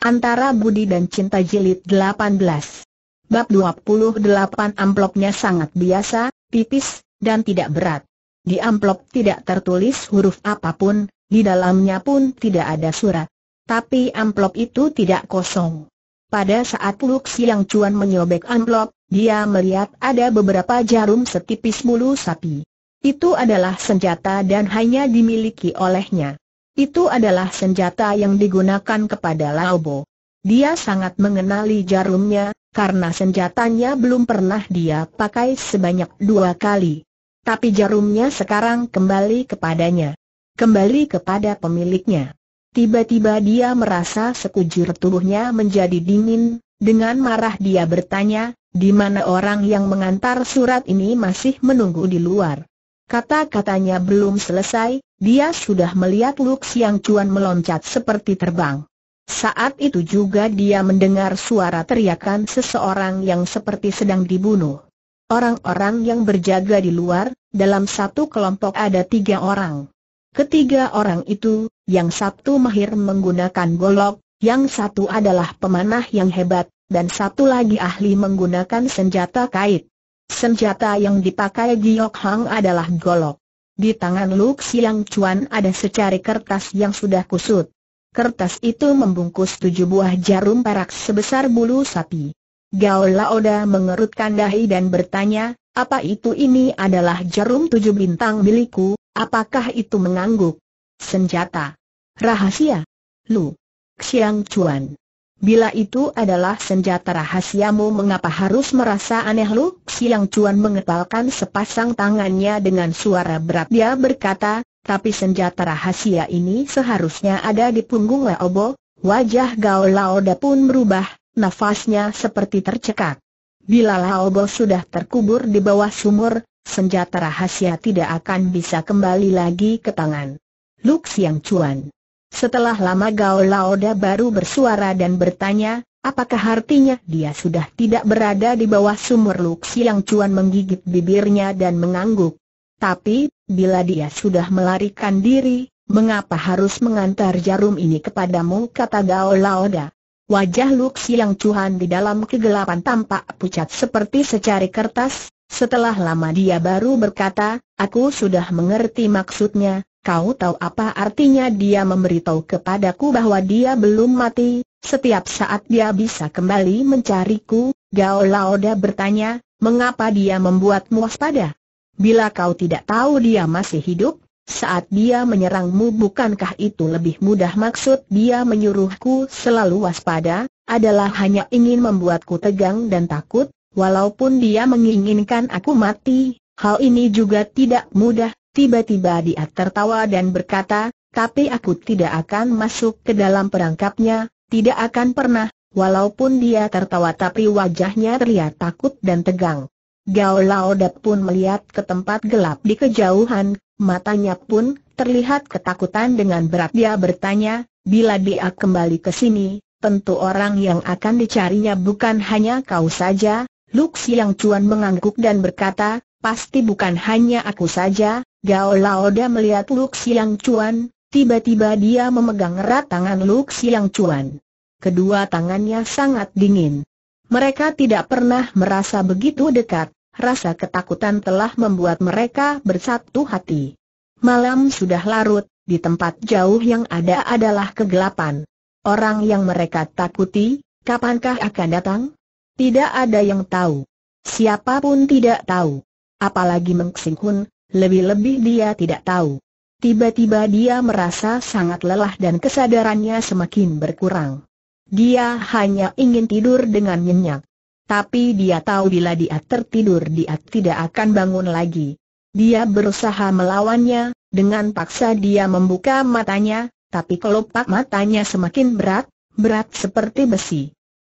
Antara Budi dan Cinta Jilid 18 Bab 28 amplopnya sangat biasa, tipis, dan tidak berat. Di amplop tidak tertulis huruf apapun, di dalamnya pun tidak ada surat. Tapi amplop itu tidak kosong. Pada saat Luk Siang Cuan menyobek amplop, dia melihat ada beberapa jarum setipis bulu sapi. Itu adalah senjata dan hanya dimiliki olehnya. Itu adalah senjata yang digunakan kepada Laobo. Dia sangat mengenali jarumnya, karena senjatanya belum pernah dia pakai sebanyak dua kali. Tapi jarumnya sekarang kembali kepadanya. Kembali kepada pemiliknya. Tiba-tiba dia merasa sekujur tubuhnya menjadi dingin, dengan marah dia bertanya, di mana orang yang mengantar surat ini masih menunggu di luar. Kata-katanya belum selesai, dia sudah melihat Lux yang Cuan meloncat seperti terbang. Saat itu juga dia mendengar suara teriakan seseorang yang seperti sedang dibunuh. Orang-orang yang berjaga di luar, dalam satu kelompok ada tiga orang. Ketiga orang itu, yang satu mahir menggunakan golok, yang satu adalah pemanah yang hebat, dan satu lagi ahli menggunakan senjata kait. Senjata yang dipakai Giok Hang adalah golok. Di tangan Luk Siang Chuan ada secari kertas yang sudah kusut. Kertas itu membungkus tujuh buah jarum perak sebesar bulu sapi. Gao Laoda mengerutkan dahi dan bertanya, apa itu ini adalah jarum tujuh bintang milikku, apakah itu mengangguk? Senjata. Rahasia. Lu. Xiang Chuan. Bila itu adalah senjata rahasiamu mengapa harus merasa aneh lu? Siang Cuan mengepalkan sepasang tangannya dengan suara berat dia berkata, tapi senjata rahasia ini seharusnya ada di punggung Leobo, wajah Gao Laoda pun berubah, nafasnya seperti tercekak. Bila Laobo sudah terkubur di bawah sumur, senjata rahasia tidak akan bisa kembali lagi ke tangan. Lu Siang Cuan setelah lama Gao Laoda baru bersuara dan bertanya, apakah artinya dia sudah tidak berada di bawah sumur Luxi Siang Cuan menggigit bibirnya dan mengangguk. Tapi, bila dia sudah melarikan diri, mengapa harus mengantar jarum ini kepadamu kata Gao Laoda. Wajah Luxi Siang Cuan di dalam kegelapan tampak pucat seperti secari kertas, setelah lama dia baru berkata, aku sudah mengerti maksudnya, Kau tahu apa artinya dia memberitahu kepadaku bahwa dia belum mati, setiap saat dia bisa kembali mencariku, Gao Laoda bertanya, mengapa dia membuatmu waspada? Bila kau tidak tahu dia masih hidup, saat dia menyerangmu bukankah itu lebih mudah maksud dia menyuruhku selalu waspada, adalah hanya ingin membuatku tegang dan takut, walaupun dia menginginkan aku mati, hal ini juga tidak mudah, Tiba-tiba dia tertawa dan berkata, tapi aku tidak akan masuk ke dalam perangkapnya, tidak akan pernah, walaupun dia tertawa tapi wajahnya terlihat takut dan tegang. Gao Lao pun melihat ke tempat gelap di kejauhan, matanya pun terlihat ketakutan dengan berat dia bertanya, bila dia kembali ke sini, tentu orang yang akan dicarinya bukan hanya kau saja, Luxi yang Cuan mengangguk dan berkata, pasti bukan hanya aku saja, Gao Laoda melihat Luk Siang Cuan, tiba-tiba dia memegang erat tangan Luk Siang Cuan. Kedua tangannya sangat dingin. Mereka tidak pernah merasa begitu dekat, rasa ketakutan telah membuat mereka bersatu hati. Malam sudah larut, di tempat jauh yang ada adalah kegelapan. Orang yang mereka takuti, kapankah akan datang? Tidak ada yang tahu. Siapapun tidak tahu. Apalagi Meng Sing Hun, lebih-lebih dia tidak tahu. Tiba-tiba dia merasa sangat lelah dan kesadarannya semakin berkurang. Dia hanya ingin tidur dengan nyenyak. Tapi dia tahu bila dia tertidur dia tidak akan bangun lagi. Dia berusaha melawannya, dengan paksa dia membuka matanya, tapi kelopak matanya semakin berat, berat seperti besi.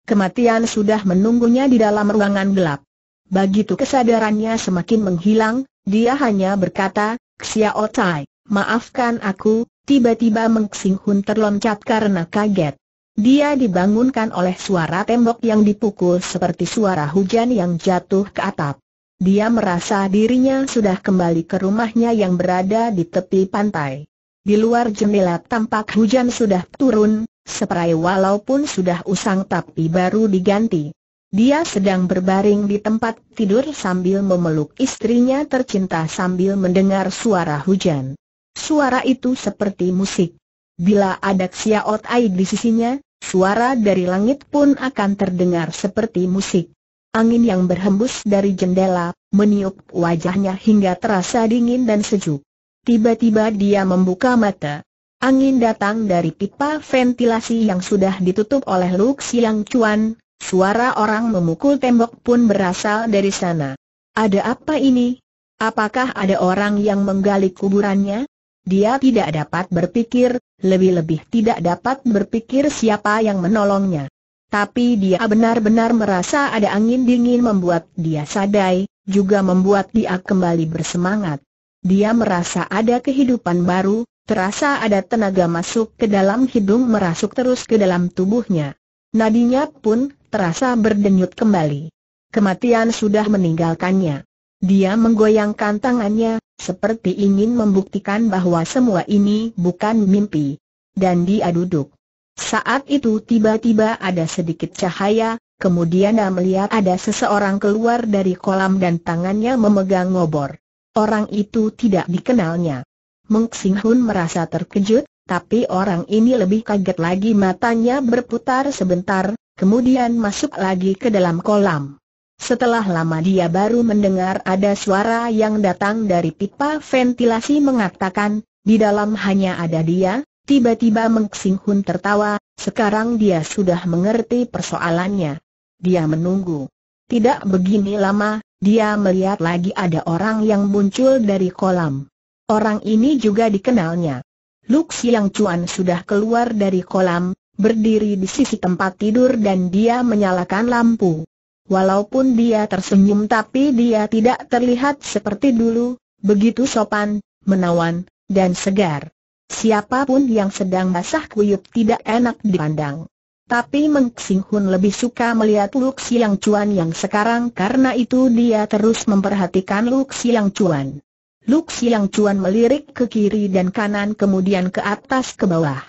Kematian sudah menunggunya di dalam ruangan gelap. Begitu kesadarannya semakin menghilang, dia hanya berkata, Xiao Tai, maafkan aku, tiba-tiba Meng Hun terloncat karena kaget. Dia dibangunkan oleh suara tembok yang dipukul seperti suara hujan yang jatuh ke atap. Dia merasa dirinya sudah kembali ke rumahnya yang berada di tepi pantai. Di luar jendela tampak hujan sudah turun, seperai walaupun sudah usang tapi baru diganti. Dia sedang berbaring di tempat tidur sambil memeluk istrinya tercinta sambil mendengar suara hujan. Suara itu seperti musik. Bila ada Xiaot Ai di sisinya, suara dari langit pun akan terdengar seperti musik. Angin yang berhembus dari jendela, meniup wajahnya hingga terasa dingin dan sejuk. Tiba-tiba dia membuka mata. Angin datang dari pipa ventilasi yang sudah ditutup oleh Lu Yang Cuan, Suara orang memukul tembok pun berasal dari sana. Ada apa ini? Apakah ada orang yang menggali kuburannya? Dia tidak dapat berpikir, lebih-lebih tidak dapat berpikir siapa yang menolongnya. Tapi dia benar-benar merasa ada angin dingin membuat dia sadai, juga membuat dia kembali bersemangat. Dia merasa ada kehidupan baru, terasa ada tenaga masuk ke dalam hidung merasuk terus ke dalam tubuhnya. Nadinya pun terasa berdenyut kembali. Kematian sudah meninggalkannya. Dia menggoyangkan tangannya, seperti ingin membuktikan bahwa semua ini bukan mimpi. Dan dia duduk. Saat itu tiba-tiba ada sedikit cahaya, kemudian dia melihat ada seseorang keluar dari kolam dan tangannya memegang ngobor. Orang itu tidak dikenalnya. Meng hun merasa terkejut, tapi orang ini lebih kaget lagi matanya berputar sebentar, kemudian masuk lagi ke dalam kolam. Setelah lama dia baru mendengar ada suara yang datang dari pipa ventilasi mengatakan, di dalam hanya ada dia, tiba-tiba Meng Hun tertawa, sekarang dia sudah mengerti persoalannya. Dia menunggu. Tidak begini lama, dia melihat lagi ada orang yang muncul dari kolam. Orang ini juga dikenalnya. Lux Yang Cuan sudah keluar dari kolam, berdiri di sisi tempat tidur dan dia menyalakan lampu. Walaupun dia tersenyum tapi dia tidak terlihat seperti dulu, begitu sopan, menawan, dan segar. Siapapun yang sedang basah kuyup tidak enak dipandang. Tapi Meng Xing Hun lebih suka melihat Luk Xiang Chuan yang sekarang karena itu dia terus memperhatikan Luk Xiang Chuan. Luk Xiang Chuan melirik ke kiri dan kanan kemudian ke atas ke bawah.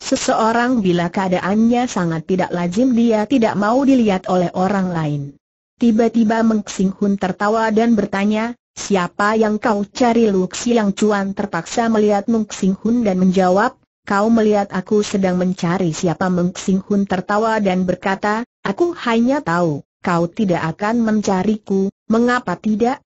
Seseorang bila keadaannya sangat tidak lazim dia tidak mau dilihat oleh orang lain. Tiba-tiba Meng Sing tertawa dan bertanya, siapa yang kau cari Luk Yang Cuan terpaksa melihat Meng Sing dan menjawab, kau melihat aku sedang mencari siapa Meng Sing tertawa dan berkata, aku hanya tahu, kau tidak akan mencariku, mengapa tidak?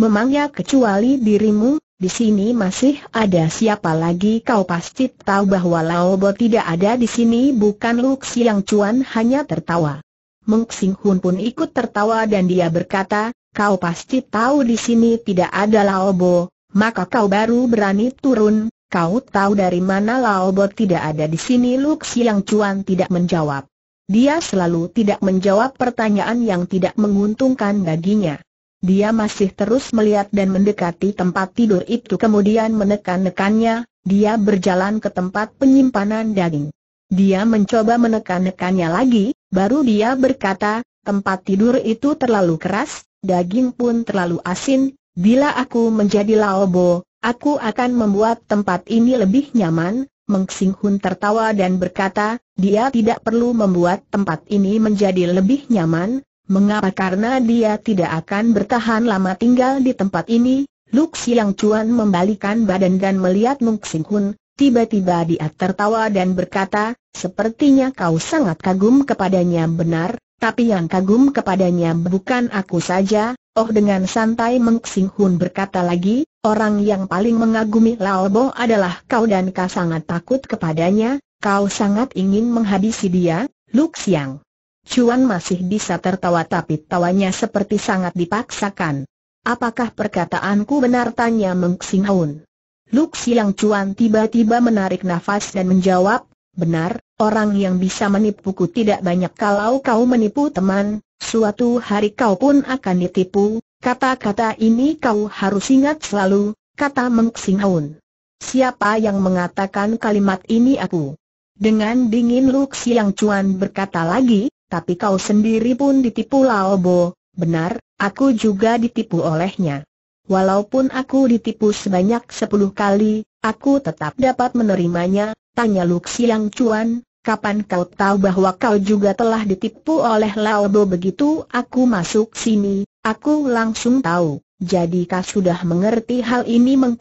Memangnya kecuali dirimu, di sini masih ada siapa lagi kau pasti tahu bahwa Laobo tidak ada di sini bukan Luxi yang cuan hanya tertawa. Meng Xing Hun pun ikut tertawa dan dia berkata, kau pasti tahu di sini tidak ada Laobo, maka kau baru berani turun, kau tahu dari mana Laobo tidak ada di sini Luxi yang cuan tidak menjawab. Dia selalu tidak menjawab pertanyaan yang tidak menguntungkan baginya. Dia masih terus melihat dan mendekati tempat tidur itu kemudian menekan-nekannya, dia berjalan ke tempat penyimpanan daging. Dia mencoba menekan-nekannya lagi, baru dia berkata, tempat tidur itu terlalu keras, daging pun terlalu asin, bila aku menjadi laobo, aku akan membuat tempat ini lebih nyaman, Meng Hun tertawa dan berkata, dia tidak perlu membuat tempat ini menjadi lebih nyaman, Mengapa? Karena dia tidak akan bertahan lama tinggal di tempat ini. Luk Siang Chuan membalikan badan dan melihat Mung Sing Hun, tiba-tiba dia tertawa dan berkata, sepertinya kau sangat kagum kepadanya benar, tapi yang kagum kepadanya bukan aku saja, oh dengan santai Meng Sing Hun berkata lagi, orang yang paling mengagumi Lao Bo adalah kau dan kau sangat takut kepadanya, kau sangat ingin menghabisi dia, Luk Siang. Cuan masih bisa tertawa tapi tawanya seperti sangat dipaksakan. Apakah perkataanku benar tanya Meng Sing Luk Siang Cuan tiba-tiba menarik nafas dan menjawab, benar, orang yang bisa menipuku tidak banyak kalau kau menipu teman, suatu hari kau pun akan ditipu, kata-kata ini kau harus ingat selalu, kata Meng Sing Siapa yang mengatakan kalimat ini aku? Dengan dingin Luk Siang Cuan berkata lagi, tapi kau sendiri pun ditipu Laobo, benar, aku juga ditipu olehnya. Walaupun aku ditipu sebanyak sepuluh kali, aku tetap dapat menerimanya, tanya Luxi cuan, kapan kau tahu bahwa kau juga telah ditipu oleh Laobo begitu aku masuk sini, aku langsung tahu, Jadi kau sudah mengerti hal ini Meng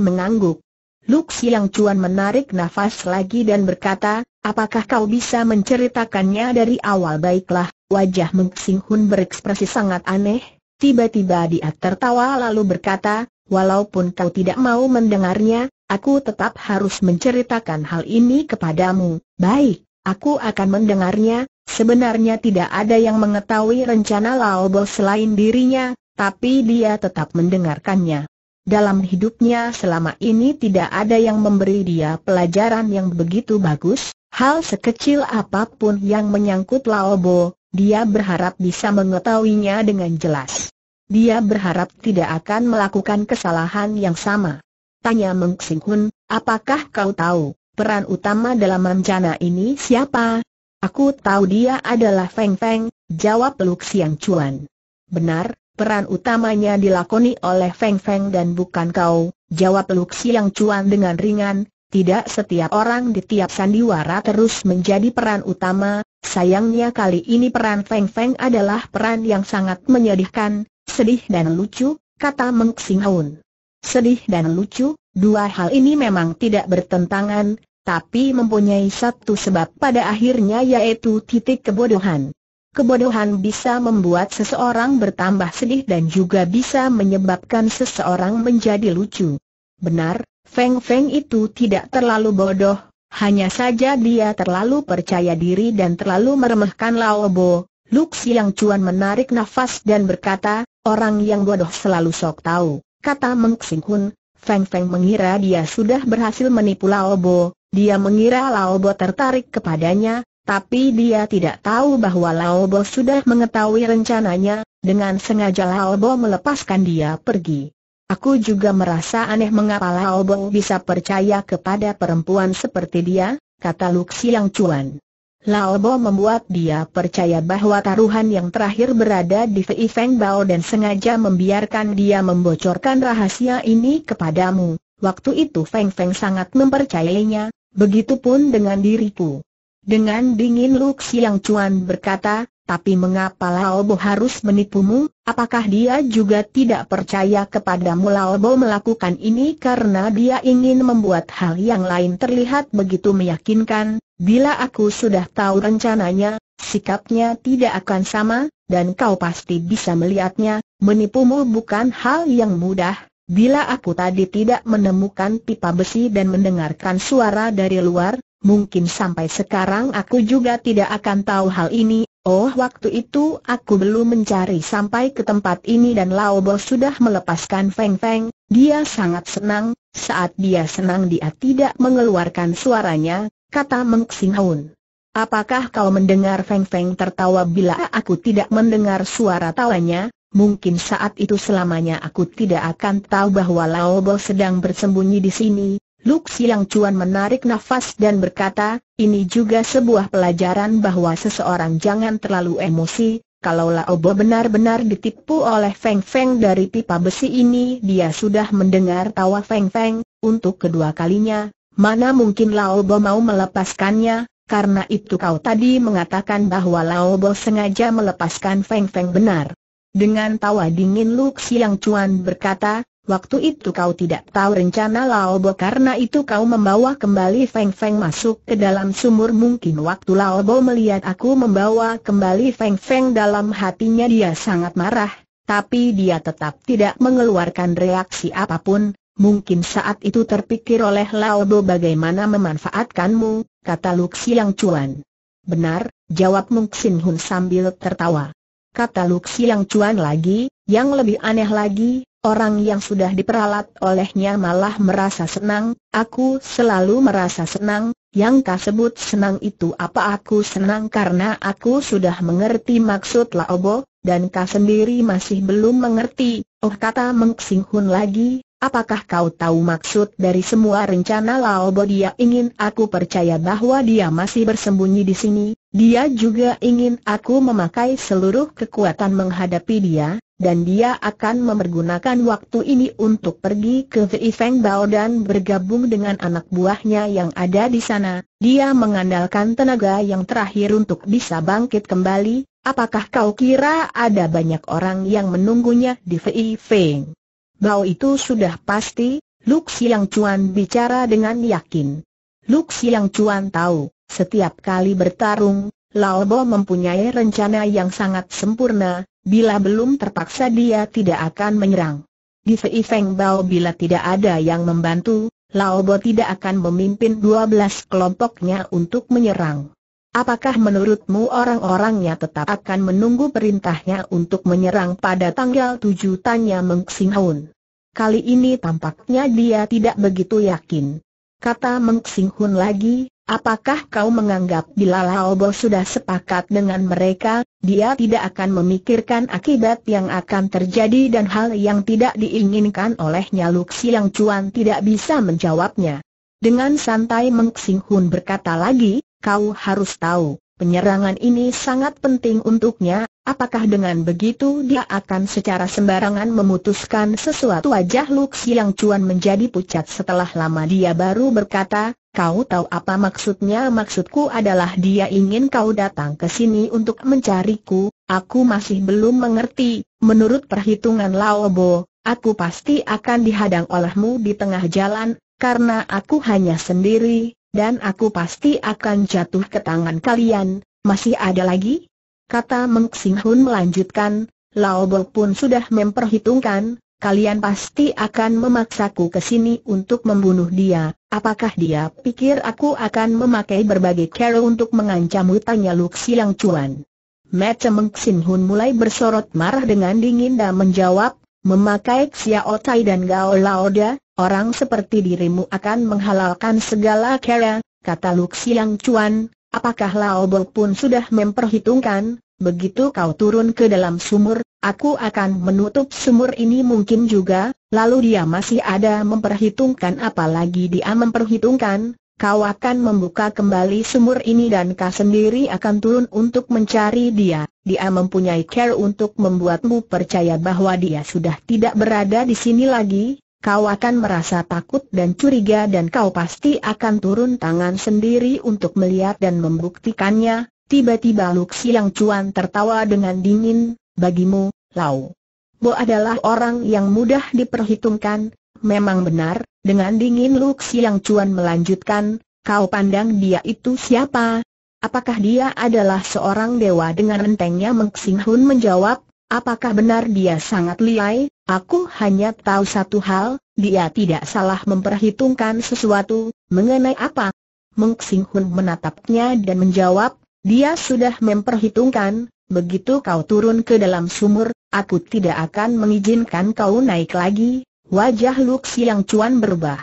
mengangguk. Lux Cuan menarik nafas lagi dan berkata, Apakah kau bisa menceritakannya dari awal baiklah, wajah Meng Sing Hun berekspresi sangat aneh, tiba-tiba dia tertawa lalu berkata, walaupun kau tidak mau mendengarnya, aku tetap harus menceritakan hal ini kepadamu, baik, aku akan mendengarnya, sebenarnya tidak ada yang mengetahui rencana Lao Bo selain dirinya, tapi dia tetap mendengarkannya. Dalam hidupnya selama ini tidak ada yang memberi dia pelajaran yang begitu bagus, Hal sekecil apapun yang menyangkut Laobo, dia berharap bisa mengetahuinya dengan jelas. Dia berharap tidak akan melakukan kesalahan yang sama. Tanya Meng Sing Hun, apakah kau tahu, peran utama dalam rencana ini siapa? Aku tahu dia adalah Feng Feng, jawab Luk Siang Chuan. Benar, peran utamanya dilakoni oleh Feng Feng dan bukan kau, jawab Luk Siang Chuan dengan ringan, tidak setiap orang di tiap sandiwara terus menjadi peran utama, sayangnya kali ini peran Feng Feng adalah peran yang sangat menyedihkan, sedih dan lucu, kata Meng Xing Xinghaun. Sedih dan lucu, dua hal ini memang tidak bertentangan, tapi mempunyai satu sebab pada akhirnya yaitu titik kebodohan. Kebodohan bisa membuat seseorang bertambah sedih dan juga bisa menyebabkan seseorang menjadi lucu. Benar, Feng Feng itu tidak terlalu bodoh, hanya saja dia terlalu percaya diri dan terlalu meremehkan Lao Bo. Luk Siang Cuan menarik nafas dan berkata, orang yang bodoh selalu sok tahu, kata Meng Xing Hun. Feng Feng mengira dia sudah berhasil menipu Lao Bo, dia mengira Lao Bo tertarik kepadanya, tapi dia tidak tahu bahwa Lao Bo sudah mengetahui rencananya, dengan sengaja Lao Bo melepaskan dia pergi. Aku juga merasa aneh mengapa Lao Bo bisa percaya kepada perempuan seperti dia, kata Luk yang Cuan. Lao Bo membuat dia percaya bahwa taruhan yang terakhir berada di Fei Feng Bao dan sengaja membiarkan dia membocorkan rahasia ini kepadamu. Waktu itu Feng Feng sangat mempercayainya, begitupun dengan diriku. Dengan dingin Luk yang Cuan berkata, tapi mengapa Laobo harus menipumu? Apakah dia juga tidak percaya kepadamu Laobo melakukan ini karena dia ingin membuat hal yang lain terlihat begitu meyakinkan? Bila aku sudah tahu rencananya, sikapnya tidak akan sama, dan kau pasti bisa melihatnya, menipumu bukan hal yang mudah. Bila aku tadi tidak menemukan pipa besi dan mendengarkan suara dari luar, Mungkin sampai sekarang aku juga tidak akan tahu hal ini, Oh waktu itu aku belum mencari sampai ke tempat ini dan Lao Bo sudah melepaskan Feng Feng, dia sangat senang, saat dia senang dia tidak mengeluarkan suaranya, kata Meng Xing Hun. Apakah kau mendengar Feng Feng tertawa bila aku tidak mendengar suara tawanya? Mungkin saat itu selamanya aku tidak akan tahu bahwa Lao Bo sedang bersembunyi di sini, Luk Siang Cuan menarik nafas dan berkata, ini juga sebuah pelajaran bahwa seseorang jangan terlalu emosi, kalau Laobo benar-benar ditipu oleh Feng Feng dari pipa besi ini dia sudah mendengar tawa Feng Feng, untuk kedua kalinya, mana mungkin Laobo mau melepaskannya, karena itu kau tadi mengatakan bahwa Laobo sengaja melepaskan Feng Feng benar. Dengan tawa dingin Luk Siang Cuan berkata, Waktu itu kau tidak tahu rencana Lao Bo karena itu kau membawa kembali Feng Feng masuk ke dalam sumur mungkin waktu Lao Bo melihat aku membawa kembali Feng Feng dalam hatinya dia sangat marah, tapi dia tetap tidak mengeluarkan reaksi apapun, mungkin saat itu terpikir oleh Lao Bo bagaimana memanfaatkanmu, kata Luxi yang cuan. Benar, jawab Mung Sin Hun sambil tertawa. Kata Luxi yang cuan lagi, yang lebih aneh lagi, Orang yang sudah diperalat olehnya malah merasa senang, aku selalu merasa senang, yang kau sebut senang itu apa aku senang karena aku sudah mengerti maksud Laobo, dan kau sendiri masih belum mengerti, oh kata Meng Sing lagi, Apakah kau tahu maksud dari semua rencana Lao Bo dia ingin aku percaya bahwa dia masih bersembunyi di sini, dia juga ingin aku memakai seluruh kekuatan menghadapi dia, dan dia akan mempergunakan waktu ini untuk pergi ke Vei Feng Bao dan bergabung dengan anak buahnya yang ada di sana. Dia mengandalkan tenaga yang terakhir untuk bisa bangkit kembali, apakah kau kira ada banyak orang yang menunggunya di Vei Feng? Bau itu sudah pasti, Luk Siang Cuan bicara dengan yakin. Luk Siang Cuan tahu, setiap kali bertarung, Lao Bo mempunyai rencana yang sangat sempurna, bila belum terpaksa dia tidak akan menyerang. Di Fei Feng Bao bila tidak ada yang membantu, Lao Bo tidak akan memimpin 12 kelompoknya untuk menyerang. Apakah menurutmu orang-orangnya tetap akan menunggu perintahnya untuk menyerang pada tanggal tujuh tanya Meng Xinghun? Kali ini tampaknya dia tidak begitu yakin. Kata Meng Xinghun lagi, apakah kau menganggap bila Lao Bo sudah sepakat dengan mereka, dia tidak akan memikirkan akibat yang akan terjadi dan hal yang tidak diinginkan olehnya Luxi yang cuan tidak bisa menjawabnya. Dengan santai Meng Xinghun berkata lagi, kau harus tahu, penyerangan ini sangat penting untuknya, apakah dengan begitu dia akan secara sembarangan memutuskan sesuatu wajah Lux yang cuan menjadi pucat setelah lama dia baru berkata, kau tahu apa maksudnya maksudku adalah dia ingin kau datang ke sini untuk mencariku, aku masih belum mengerti, menurut perhitungan Laobo, aku pasti akan dihadang olehmu di tengah jalan, karena aku hanya sendiri, dan aku pasti akan jatuh ke tangan kalian, masih ada lagi? Kata Meng Xing Hun melanjutkan, Lao Bo pun sudah memperhitungkan, kalian pasti akan memaksaku ke sini untuk membunuh dia, apakah dia pikir aku akan memakai berbagai cara untuk mengancam tanya Lu Xiang Cuan. Mata Meng Xing Hun mulai bersorot marah dengan dingin dan menjawab, memakai Xiao Tai dan Gao Laoda, orang seperti dirimu akan menghalalkan segala cara, kata Luxiang Cuan. apakah Lao Bo pun sudah memperhitungkan, begitu kau turun ke dalam sumur, aku akan menutup sumur ini mungkin juga, lalu dia masih ada memperhitungkan apalagi dia memperhitungkan, kau akan membuka kembali sumur ini dan kau sendiri akan turun untuk mencari dia. Dia mempunyai care untuk membuatmu percaya bahwa dia sudah tidak berada di sini lagi, kau akan merasa takut dan curiga dan kau pasti akan turun tangan sendiri untuk melihat dan membuktikannya. Tiba-tiba Luk Siang Cuan tertawa dengan dingin, bagimu, Lau. Bo adalah orang yang mudah diperhitungkan, memang benar, dengan dingin Luk Siang Cuan melanjutkan, kau pandang dia itu siapa? Apakah dia adalah seorang dewa dengan entengnya Meng Sing Hun menjawab, Apakah benar dia sangat liai? Aku hanya tahu satu hal, dia tidak salah memperhitungkan sesuatu, mengenai apa? Meng Hun menatapnya dan menjawab, dia sudah memperhitungkan, begitu kau turun ke dalam sumur, aku tidak akan mengizinkan kau naik lagi, wajah Luxi yang cuan berubah.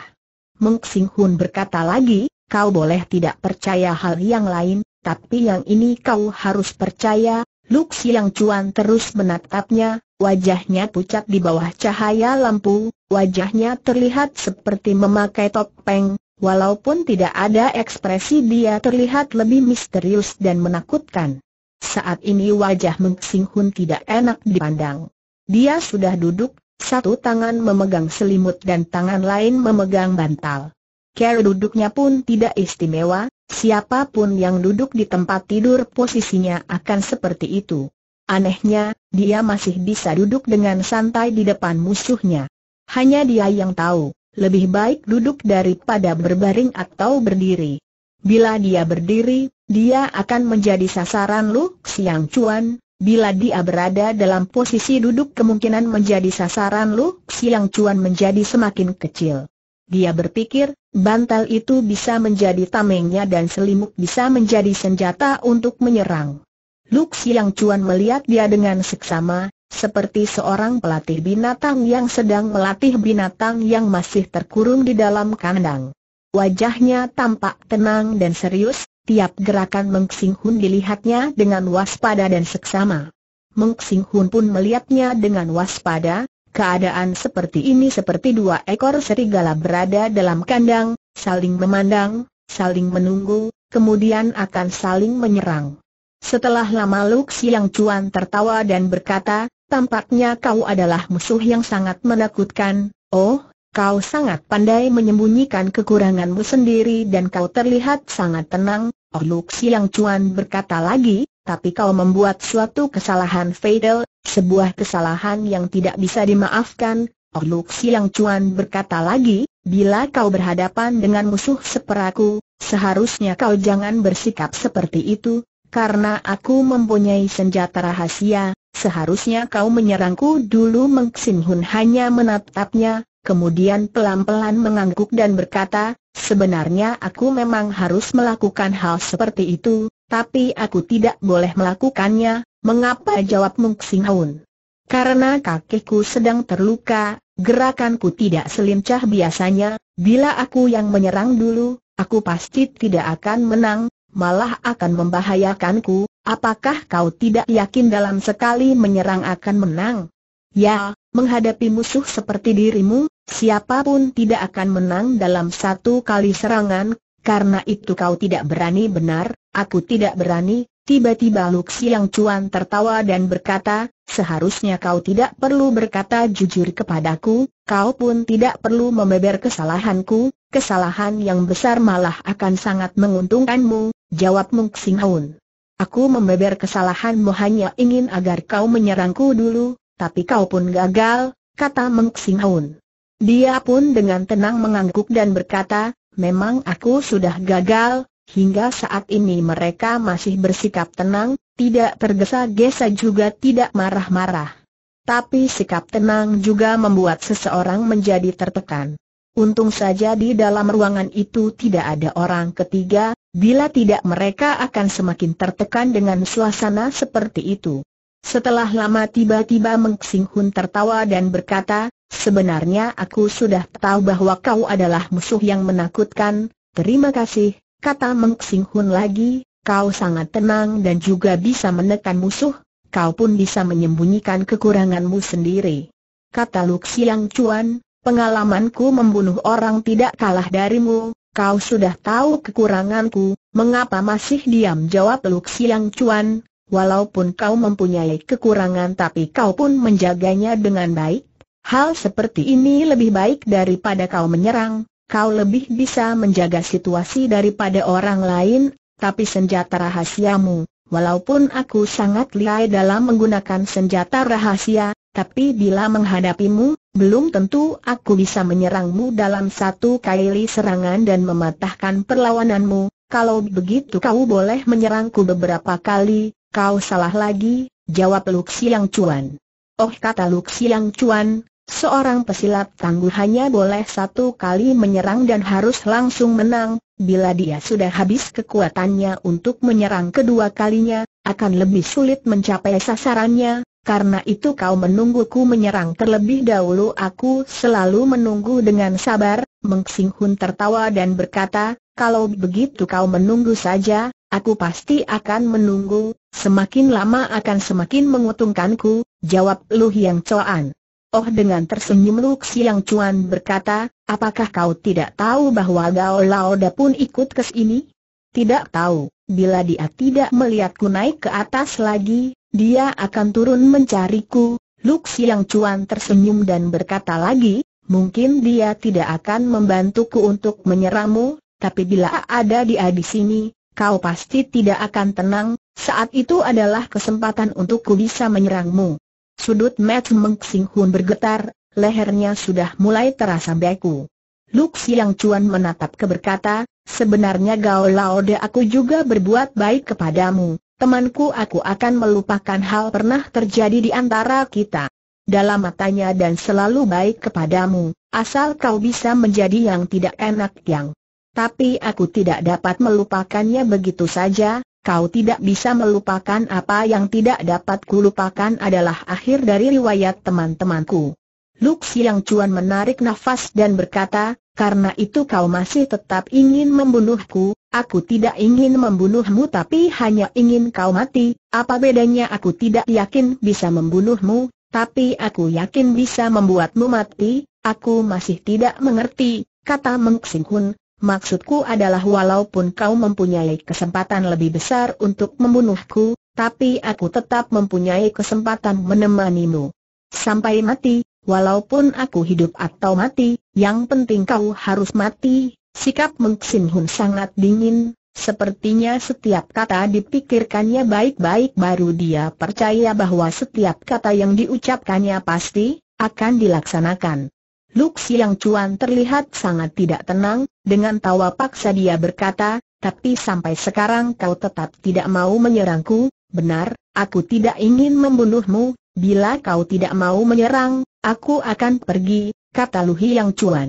Meng Hun berkata lagi, kau boleh tidak percaya hal yang lain, tapi yang ini kau harus percaya, Luk yang Cuan terus menatapnya, wajahnya pucat di bawah cahaya lampu, wajahnya terlihat seperti memakai topeng, walaupun tidak ada ekspresi dia terlihat lebih misterius dan menakutkan. Saat ini wajah Meng Hun tidak enak dipandang. Dia sudah duduk, satu tangan memegang selimut dan tangan lain memegang bantal. Cara duduknya pun tidak istimewa, Siapapun yang duduk di tempat tidur posisinya akan seperti itu. Anehnya, dia masih bisa duduk dengan santai di depan musuhnya. Hanya dia yang tahu, lebih baik duduk daripada berbaring atau berdiri. Bila dia berdiri, dia akan menjadi sasaran Lu Xiang Chuan. Bila dia berada dalam posisi duduk kemungkinan menjadi sasaran Lu Xiang Chuan menjadi semakin kecil. Dia berpikir, Bantal itu bisa menjadi tamengnya dan selimut bisa menjadi senjata untuk menyerang. Luk Siang Cuan melihat dia dengan seksama, seperti seorang pelatih binatang yang sedang melatih binatang yang masih terkurung di dalam kandang. Wajahnya tampak tenang dan serius, tiap gerakan Meng Xing Hun dilihatnya dengan waspada dan seksama. Meng Xing Hun pun melihatnya dengan waspada, Keadaan seperti ini seperti dua ekor serigala berada dalam kandang, saling memandang, saling menunggu, kemudian akan saling menyerang. Setelah lama Lux Yang Cuan tertawa dan berkata, tampaknya kau adalah musuh yang sangat menakutkan, oh, kau sangat pandai menyembunyikan kekuranganmu sendiri dan kau terlihat sangat tenang, oh Luxi Yang Cuan berkata lagi, tapi kau membuat suatu kesalahan fatal, sebuah kesalahan yang tidak bisa dimaafkan. Oh Luk Siang Cuan berkata lagi, bila kau berhadapan dengan musuh seperaku, seharusnya kau jangan bersikap seperti itu, karena aku mempunyai senjata rahasia, seharusnya kau menyerangku dulu Meng Xin Hun hanya menatapnya, kemudian pelan-pelan mengangguk dan berkata, sebenarnya aku memang harus melakukan hal seperti itu, tapi aku tidak boleh melakukannya, mengapa jawab Mung Karena kakiku sedang terluka, gerakanku tidak selincah biasanya, bila aku yang menyerang dulu, aku pasti tidak akan menang, malah akan membahayakanku, apakah kau tidak yakin dalam sekali menyerang akan menang? Ya, menghadapi musuh seperti dirimu, siapapun tidak akan menang dalam satu kali serangan, karena itu kau tidak berani benar, aku tidak berani, tiba-tiba Luk Siang Cuan tertawa dan berkata, seharusnya kau tidak perlu berkata jujur kepadaku, kau pun tidak perlu membeber kesalahanku, kesalahan yang besar malah akan sangat menguntungkanmu, jawab Mung Sing Haun. Aku membeber kesalahanmu hanya ingin agar kau menyerangku dulu, tapi kau pun gagal, kata Meng Xing Haun. Dia pun dengan tenang mengangguk dan berkata, memang aku sudah gagal, hingga saat ini mereka masih bersikap tenang, tidak tergesa-gesa juga tidak marah-marah. Tapi sikap tenang juga membuat seseorang menjadi tertekan. Untung saja di dalam ruangan itu tidak ada orang ketiga, bila tidak mereka akan semakin tertekan dengan suasana seperti itu. Setelah lama tiba-tiba Meng Hun tertawa dan berkata, sebenarnya aku sudah tahu bahwa kau adalah musuh yang menakutkan, terima kasih, kata Meng Hun lagi, kau sangat tenang dan juga bisa menekan musuh, kau pun bisa menyembunyikan kekuranganmu sendiri. Kata Luxiang Chuan, pengalamanku membunuh orang tidak kalah darimu, kau sudah tahu kekuranganku, mengapa masih diam jawab Luxiang Chuan, Walaupun kau mempunyai kekurangan tapi kau pun menjaganya dengan baik. Hal seperti ini lebih baik daripada kau menyerang, kau lebih bisa menjaga situasi daripada orang lain, tapi senjata rahasiamu, walaupun aku sangat lihai dalam menggunakan senjata rahasia, tapi bila menghadapimu, belum tentu aku bisa menyerangmu dalam satu kali serangan dan mematahkan perlawananmu, kalau begitu kau boleh menyerangku beberapa kali, Kau salah lagi, jawab Luk Siang Cuan. Oh kata Luk Siang Cuan, seorang pesilat tangguh hanya boleh satu kali menyerang dan harus langsung menang, bila dia sudah habis kekuatannya untuk menyerang kedua kalinya, akan lebih sulit mencapai sasarannya, karena itu kau menungguku menyerang terlebih dahulu aku selalu menunggu dengan sabar, Meng tertawa dan berkata, kalau begitu kau menunggu saja, Aku pasti akan menunggu, semakin lama akan semakin menguntungkanku, jawab Lu Yang Coan. Oh dengan tersenyum Lu Xiang Cuan berkata, apakah kau tidak tahu bahwa Gao Laoda pun ikut ke sini? Tidak tahu, bila dia tidak melihatku naik ke atas lagi, dia akan turun mencariku. Lu Xiang Cuan tersenyum dan berkata lagi, mungkin dia tidak akan membantuku untuk menyeramu, tapi bila ada dia di sini, kau pasti tidak akan tenang, saat itu adalah kesempatan untuk ku bisa menyerangmu. Sudut Mat Meng Hun bergetar, lehernya sudah mulai terasa beku. Luk Siang Cuan menatap ke sebenarnya Gao Laode aku juga berbuat baik kepadamu, temanku aku akan melupakan hal pernah terjadi di antara kita. Dalam matanya dan selalu baik kepadamu, asal kau bisa menjadi yang tidak enak yang tapi aku tidak dapat melupakannya begitu saja, kau tidak bisa melupakan apa yang tidak dapat kulupakan adalah akhir dari riwayat teman-temanku. Luk Siang Cuan menarik nafas dan berkata, karena itu kau masih tetap ingin membunuhku, aku tidak ingin membunuhmu tapi hanya ingin kau mati, apa bedanya aku tidak yakin bisa membunuhmu, tapi aku yakin bisa membuatmu mati, aku masih tidak mengerti, kata Meng Xing Hun, Maksudku adalah walaupun kau mempunyai kesempatan lebih besar untuk membunuhku, tapi aku tetap mempunyai kesempatan menemanimu. Sampai mati, walaupun aku hidup atau mati, yang penting kau harus mati. Sikap Mengxin Hun sangat dingin, sepertinya setiap kata dipikirkannya baik-baik baru dia percaya bahwa setiap kata yang diucapkannya pasti, akan dilaksanakan. Luk Siang Cuan terlihat sangat tidak tenang, dengan tawa paksa dia berkata, tapi sampai sekarang kau tetap tidak mau menyerangku, benar, aku tidak ingin membunuhmu, bila kau tidak mau menyerang, aku akan pergi, kata Lu Yang Cuan.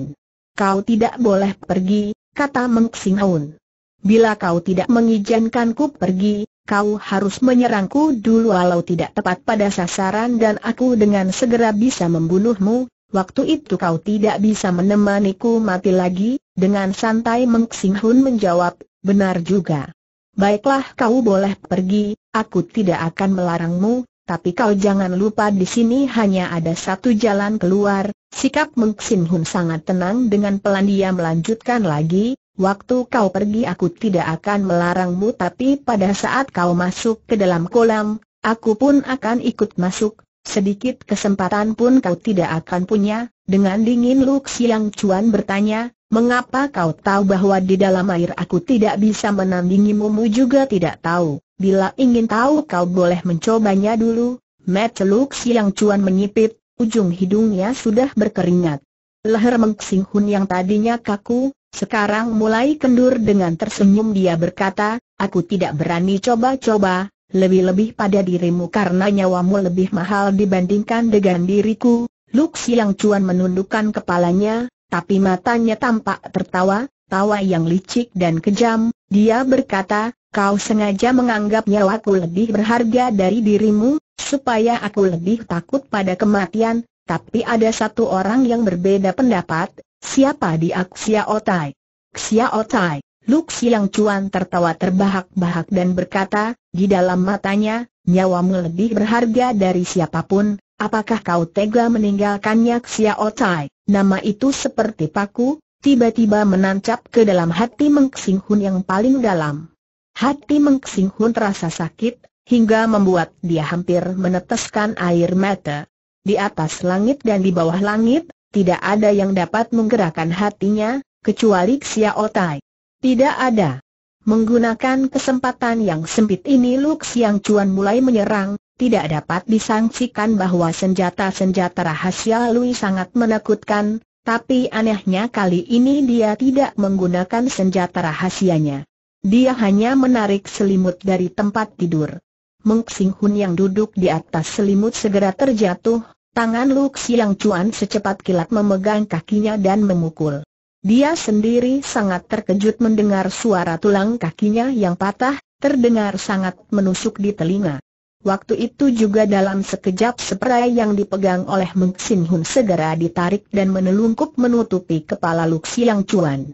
Kau tidak boleh pergi, kata Meng Xinghaun. Bila kau tidak mengizinkanku pergi, kau harus menyerangku dulu walau tidak tepat pada sasaran dan aku dengan segera bisa membunuhmu, waktu itu kau tidak bisa menemaniku mati lagi, dengan santai Meng Xing Hun menjawab, benar juga. Baiklah kau boleh pergi, aku tidak akan melarangmu, tapi kau jangan lupa di sini hanya ada satu jalan keluar. Sikap Meng Xing Hun sangat tenang dengan pelan dia melanjutkan lagi, waktu kau pergi aku tidak akan melarangmu tapi pada saat kau masuk ke dalam kolam, aku pun akan ikut masuk, Sedikit kesempatan pun kau tidak akan punya, dengan dingin Luk Siang Chuan bertanya, mengapa kau tahu bahwa di dalam air aku tidak bisa menandingimu juga tidak tahu, bila ingin tahu kau boleh mencobanya dulu, Met Luk Siang Chuan menyipit, ujung hidungnya sudah berkeringat. Leher Meng Hun yang tadinya kaku, sekarang mulai kendur dengan tersenyum dia berkata, aku tidak berani coba-coba, lebih-lebih pada dirimu karena nyawamu lebih mahal dibandingkan dengan diriku. Luk Siang Cuan menundukkan kepalanya, tapi matanya tampak tertawa, tawa yang licik dan kejam. Dia berkata, kau sengaja menganggap nyawaku lebih berharga dari dirimu, supaya aku lebih takut pada kematian, tapi ada satu orang yang berbeda pendapat, siapa dia Xia Otai? Xia Otai, Luk Siang Cuan tertawa terbahak-bahak dan berkata, di dalam matanya, nyawamu lebih berharga dari siapapun, apakah kau tega meninggalkannya Xiao Tai? Nama itu seperti paku, tiba-tiba menancap ke dalam hati Meng Hun yang paling dalam. Hati Meng Xing Hun terasa sakit, hingga membuat dia hampir meneteskan air mata. Di atas langit dan di bawah langit, tidak ada yang dapat menggerakkan hatinya, kecuali Xiao Tai. Tidak ada. Menggunakan kesempatan yang sempit ini Lux yang Cuan mulai menyerang, tidak dapat disangsikan bahwa senjata-senjata rahasia Lui sangat menakutkan, tapi anehnya kali ini dia tidak menggunakan senjata rahasianya. Dia hanya menarik selimut dari tempat tidur. Meng Sing Hun yang duduk di atas selimut segera terjatuh, tangan Lux yang Cuan secepat kilat memegang kakinya dan memukul. Dia sendiri sangat terkejut mendengar suara tulang kakinya yang patah, terdengar sangat menusuk di telinga. Waktu itu juga dalam sekejap spray yang dipegang oleh Meng Sin Hun segera ditarik dan menelungkup menutupi kepala Lu Xiang Cuan.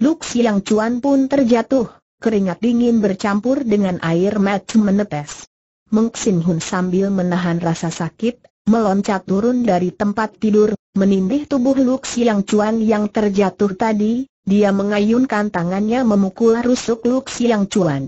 Lu Xiang Cuan pun terjatuh, keringat dingin bercampur dengan air mata menetes. Meng Sin Hun sambil menahan rasa sakit meloncat turun dari tempat tidur, menindih tubuh Lux Yang Cuan yang terjatuh tadi, dia mengayunkan tangannya memukul rusuk Lux Yang Cuan.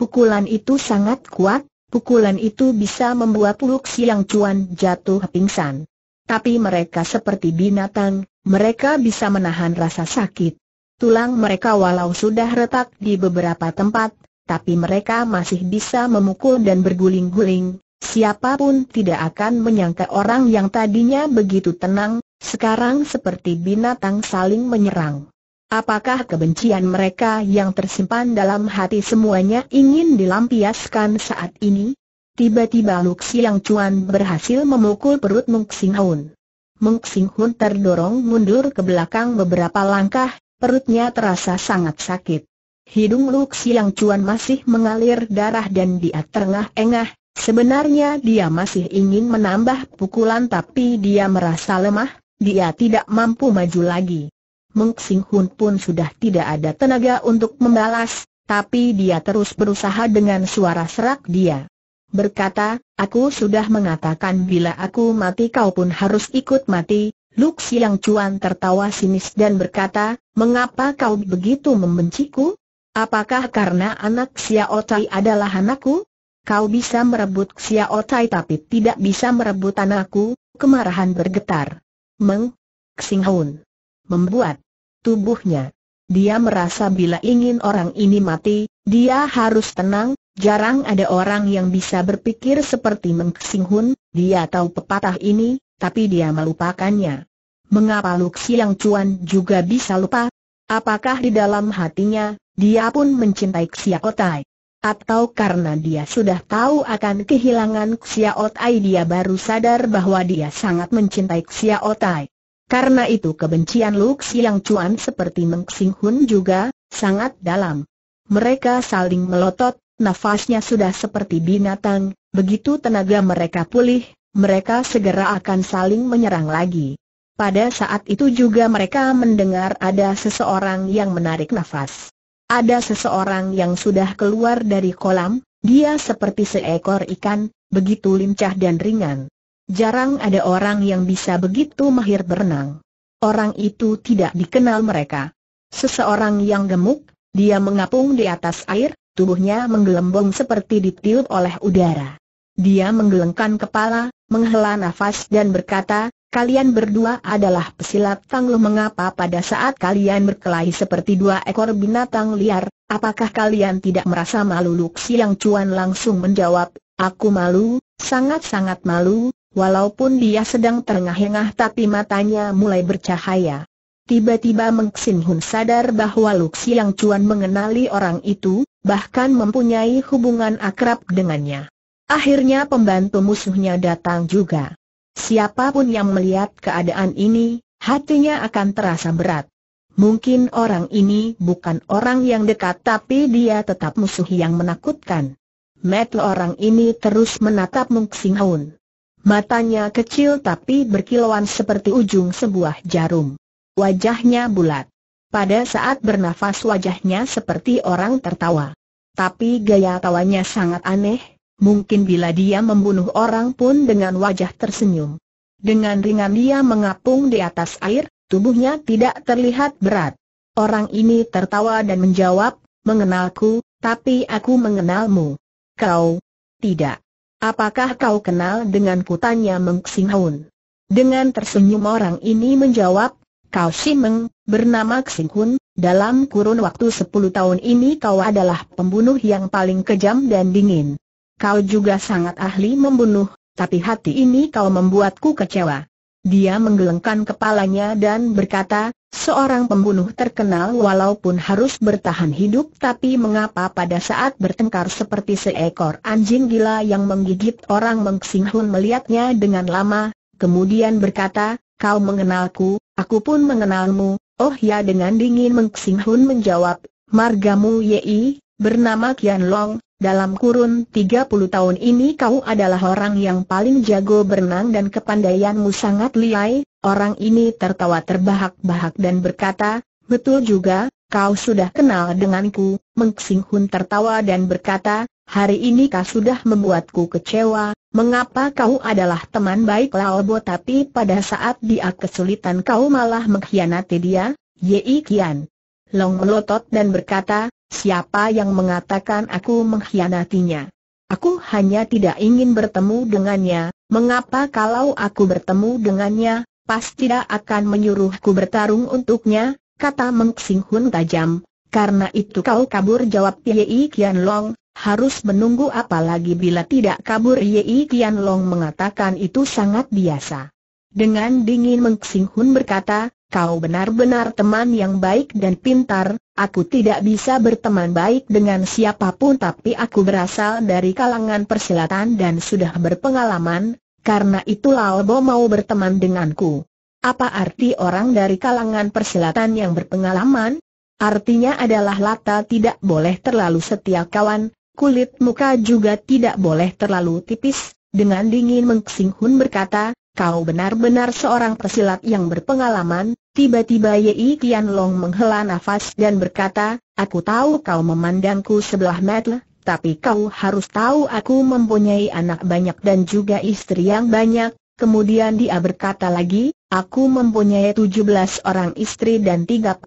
Pukulan itu sangat kuat, pukulan itu bisa membuat Lux Yang Cuan jatuh pingsan. Tapi mereka seperti binatang, mereka bisa menahan rasa sakit. Tulang mereka walau sudah retak di beberapa tempat, tapi mereka masih bisa memukul dan berguling-guling, Siapapun tidak akan menyangka orang yang tadinya begitu tenang, sekarang seperti binatang saling menyerang. Apakah kebencian mereka yang tersimpan dalam hati semuanya ingin dilampiaskan saat ini? Tiba-tiba Luk Siang Cuan berhasil memukul perut Mung Sing Hun. Hun terdorong mundur ke belakang beberapa langkah, perutnya terasa sangat sakit. Hidung Luk Siang Cuan masih mengalir darah dan dia terengah-engah, Sebenarnya dia masih ingin menambah pukulan tapi dia merasa lemah, dia tidak mampu maju lagi. Meng Sing Hun pun sudah tidak ada tenaga untuk membalas, tapi dia terus berusaha dengan suara serak dia. Berkata, aku sudah mengatakan bila aku mati kau pun harus ikut mati, Luk Siang Cuan tertawa sinis dan berkata, mengapa kau begitu membenciku? Apakah karena anak Xiao Tai adalah anakku? kau bisa merebut Xiao Tai tapi tidak bisa merebut anakku, kemarahan bergetar. Meng, Xing Hun. Membuat tubuhnya. Dia merasa bila ingin orang ini mati, dia harus tenang, jarang ada orang yang bisa berpikir seperti Meng Xing Hun, dia tahu pepatah ini, tapi dia melupakannya. Mengapa Lu Xiang cuan juga bisa lupa? Apakah di dalam hatinya, dia pun mencintai Xiao Tai? Atau karena dia sudah tahu akan kehilangan Xiaotai dia baru sadar bahwa dia sangat mencintai Xiaotai. Karena itu kebencian Lu Xiang Chuan seperti Meng Xing Hun juga, sangat dalam. Mereka saling melotot, nafasnya sudah seperti binatang, begitu tenaga mereka pulih, mereka segera akan saling menyerang lagi. Pada saat itu juga mereka mendengar ada seseorang yang menarik nafas. Ada seseorang yang sudah keluar dari kolam, dia seperti seekor ikan, begitu lincah dan ringan. Jarang ada orang yang bisa begitu mahir berenang. Orang itu tidak dikenal mereka. Seseorang yang gemuk, dia mengapung di atas air, tubuhnya menggelembung seperti ditiup oleh udara. Dia menggelengkan kepala, menghela nafas dan berkata, Kalian berdua adalah pesilat tangguh mengapa pada saat kalian berkelahi seperti dua ekor binatang liar, apakah kalian tidak merasa malu Luk yang Cuan langsung menjawab, aku malu, sangat-sangat malu, walaupun dia sedang terengah-engah tapi matanya mulai bercahaya. Tiba-tiba Meng Hun sadar bahwa Luk yang Cuan mengenali orang itu, bahkan mempunyai hubungan akrab dengannya. Akhirnya pembantu musuhnya datang juga. Siapapun yang melihat keadaan ini, hatinya akan terasa berat. Mungkin orang ini bukan orang yang dekat tapi dia tetap musuh yang menakutkan. Matt orang ini terus menatap Mung Xinghaun. Matanya kecil tapi berkilauan seperti ujung sebuah jarum. Wajahnya bulat. Pada saat bernafas wajahnya seperti orang tertawa. Tapi gaya tawanya sangat aneh, Mungkin bila dia membunuh orang pun dengan wajah tersenyum. Dengan ringan dia mengapung di atas air, tubuhnya tidak terlihat berat. Orang ini tertawa dan menjawab, mengenalku, tapi aku mengenalmu. Kau? Tidak. Apakah kau kenal dengan kutanya Meng Xinghun? Dengan tersenyum orang ini menjawab, kau si Meng, bernama Xinghun, dalam kurun waktu 10 tahun ini kau adalah pembunuh yang paling kejam dan dingin. Kau juga sangat ahli membunuh, tapi hati ini kau membuatku kecewa. Dia menggelengkan kepalanya dan berkata, seorang pembunuh terkenal walaupun harus bertahan hidup tapi mengapa pada saat bertengkar seperti seekor anjing gila yang menggigit orang Mengksinghun melihatnya dengan lama, kemudian berkata, kau mengenalku, aku pun mengenalmu, oh ya dengan dingin Mengksinghun menjawab, margamu Yei, bernama Kian Long, dalam kurun 30 tahun ini kau adalah orang yang paling jago berenang dan kepandaianmu sangat liai, orang ini tertawa terbahak-bahak dan berkata, betul juga, kau sudah kenal denganku, Meng Hun tertawa dan berkata, hari ini kau sudah membuatku kecewa, mengapa kau adalah teman baik Laobo tapi pada saat dia kesulitan kau malah mengkhianati dia, Yei Kian. Long melotot dan berkata, Siapa yang mengatakan aku mengkhianatinya? Aku hanya tidak ingin bertemu dengannya, mengapa kalau aku bertemu dengannya, pasti tidak akan menyuruhku bertarung untuknya, kata Meng Sing Hun tajam. Karena itu kau kabur jawab Yei Kian Long, harus menunggu apalagi bila tidak kabur Yei Kian Long mengatakan itu sangat biasa. Dengan dingin Meng Sing Hun berkata, kau benar-benar teman yang baik dan pintar, Aku tidak bisa berteman baik dengan siapapun tapi aku berasal dari kalangan persilatan dan sudah berpengalaman, karena itu Lalbo mau berteman denganku. Apa arti orang dari kalangan persilatan yang berpengalaman? Artinya adalah Lata tidak boleh terlalu setia kawan, kulit muka juga tidak boleh terlalu tipis. Dengan dingin Meng Hun berkata, kau benar-benar seorang persilat yang berpengalaman, Tiba-tiba Tian Long menghela nafas dan berkata, Aku tahu kau memandangku sebelah mata, tapi kau harus tahu aku mempunyai anak banyak dan juga istri yang banyak. Kemudian dia berkata lagi, Aku mempunyai 17 orang istri dan 38